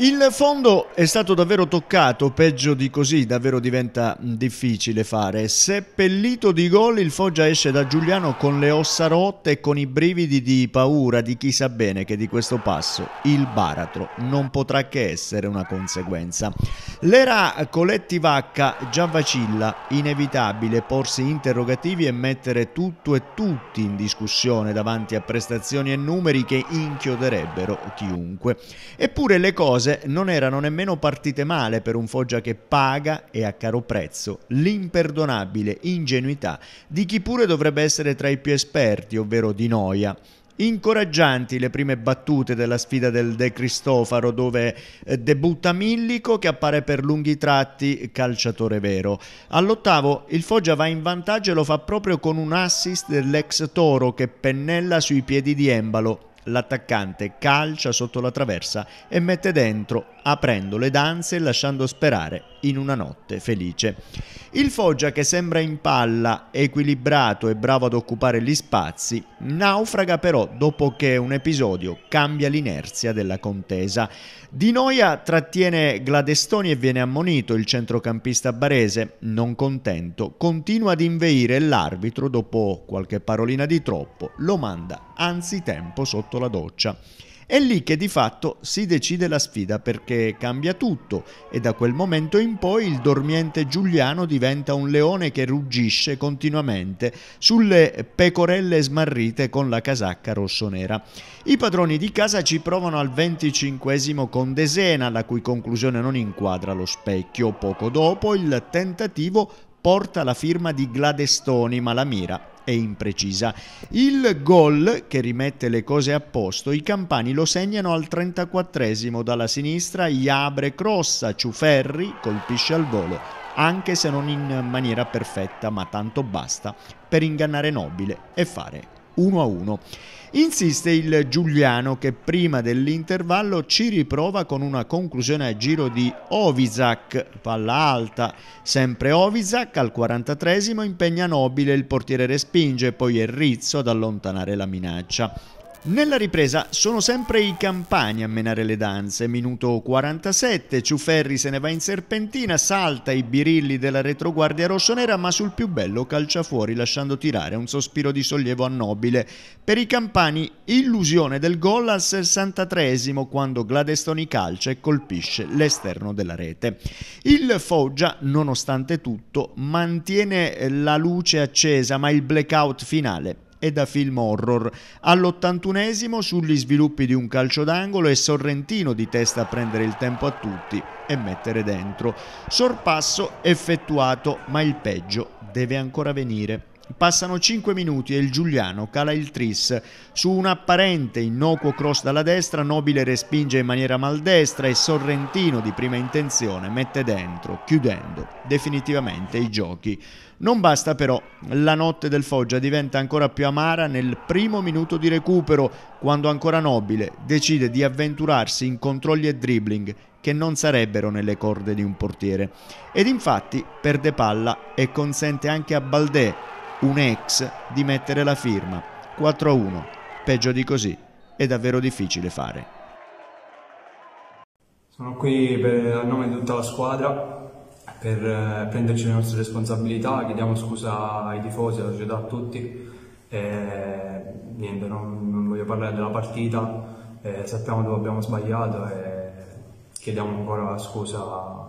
Il fondo è stato davvero toccato, peggio di così davvero diventa difficile fare. Seppellito di gol il Foggia esce da Giuliano con le ossa rotte e con i brividi di paura di chi sa bene che di questo passo il baratro non potrà che essere una conseguenza. L'era Coletti Vacca già vacilla, inevitabile porsi interrogativi e mettere tutto e tutti in discussione davanti a prestazioni e numeri che inchioderebbero chiunque. Eppure le cose non erano nemmeno partite male per un Foggia che paga e a caro prezzo l'imperdonabile ingenuità di chi pure dovrebbe essere tra i più esperti, ovvero di Noia. Incoraggianti le prime battute della sfida del De Cristofaro dove eh, debutta Millico che appare per lunghi tratti calciatore vero. All'ottavo il Foggia va in vantaggio e lo fa proprio con un assist dell'ex Toro che pennella sui piedi di Embalo. L'attaccante calcia sotto la traversa e mette dentro aprendo le danze e lasciando sperare in una notte felice. Il Foggia, che sembra in palla, equilibrato e bravo ad occupare gli spazi, naufraga però dopo che un episodio cambia l'inerzia della contesa. Di Noia trattiene Gladestoni e viene ammonito il centrocampista barese. Non contento, continua ad inveire e l'arbitro, dopo qualche parolina di troppo, lo manda anzitempo sotto la doccia. È lì che di fatto si decide la sfida perché cambia tutto e da quel momento in poi il dormiente Giuliano diventa un leone che ruggisce continuamente sulle pecorelle smarrite con la casacca rossonera. I padroni di casa ci provano al 25 con Desena, la cui conclusione non inquadra lo specchio. Poco dopo il tentativo porta la firma di Gladestoni, ma la mira e imprecisa. Il gol che rimette le cose a posto, i campani lo segnano al 34esimo dalla sinistra, Iabre crossa, Ciuferri colpisce al volo, anche se non in maniera perfetta, ma tanto basta per ingannare Nobile e fare 1-1. a Insiste il Giuliano che prima dell'intervallo ci riprova con una conclusione a giro di Ovisac, palla alta. Sempre Ovisac al 43 impegna Nobile, il portiere respinge, poi è Rizzo ad allontanare la minaccia. Nella ripresa sono sempre i campani a menare le danze. Minuto 47, Ciuferri se ne va in serpentina, salta i birilli della retroguardia rossonera, ma sul più bello calcia fuori lasciando tirare un sospiro di sollievo a nobile. Per i campani illusione del gol al 63esimo quando Gladestoni calcia e colpisce l'esterno della rete. Il Foggia, nonostante tutto, mantiene la luce accesa, ma il blackout finale e da film horror. All'ottantunesimo, sugli sviluppi di un calcio d'angolo e Sorrentino di testa a prendere il tempo a tutti e mettere dentro. Sorpasso effettuato, ma il peggio deve ancora venire. Passano 5 minuti e il Giuliano cala il tris. Su un apparente innocuo cross dalla destra, Nobile respinge in maniera maldestra e Sorrentino di prima intenzione mette dentro, chiudendo definitivamente i giochi. Non basta però, la notte del Foggia diventa ancora più amara nel primo minuto di recupero, quando ancora Nobile decide di avventurarsi in controlli e dribbling che non sarebbero nelle corde di un portiere. Ed infatti perde palla e consente anche a Baldè un ex di mettere la firma. 4 1. Peggio di così è davvero difficile fare. Sono qui per, a nome di tutta la squadra per eh, prenderci le nostre responsabilità, chiediamo scusa ai tifosi, alla società, a tutti. E, niente, non, non, voglio parlare della partita, eh, sappiamo dove abbiamo sbagliato e chiediamo ancora scusa